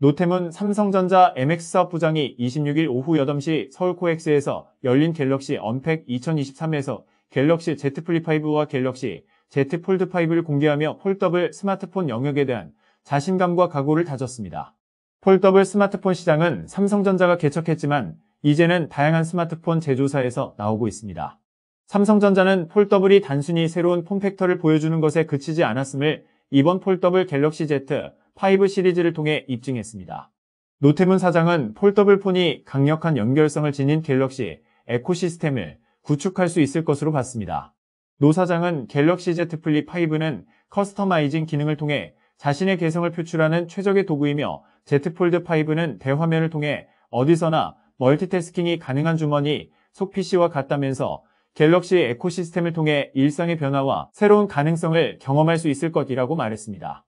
노태문 삼성전자 MX 사업 부장이 26일 오후 8시 서울 코엑스에서 열린 갤럭시 언팩 2023에서 갤럭시 Z 플립5와 갤럭시 Z 폴드5를 공개하며 폴더블 스마트폰 영역에 대한 자신감과 각오를 다졌습니다. 폴더블 스마트폰 시장은 삼성전자가 개척했지만 이제는 다양한 스마트폰 제조사에서 나오고 있습니다. 삼성전자는 폴더블이 단순히 새로운 폼팩터를 보여주는 것에 그치지 않았음을 이번 폴더블 갤럭시 Z 5 시리즈를 통해 입증했습니다. 노태문 사장은 폴더블폰이 강력한 연결성을 지닌 갤럭시 에코시스템을 구축할 수 있을 것으로 봤습니다. 노 사장은 갤럭시 Z 플립 5는 커스터마이징 기능을 통해 자신의 개성을 표출하는 최적의 도구이며 Z 폴드 5는 대화면을 통해 어디서나 멀티태스킹이 가능한 주머니 속 PC와 같다면서 갤럭시 에코시스템을 통해 일상의 변화와 새로운 가능성을 경험할 수 있을 것이라고 말했습니다.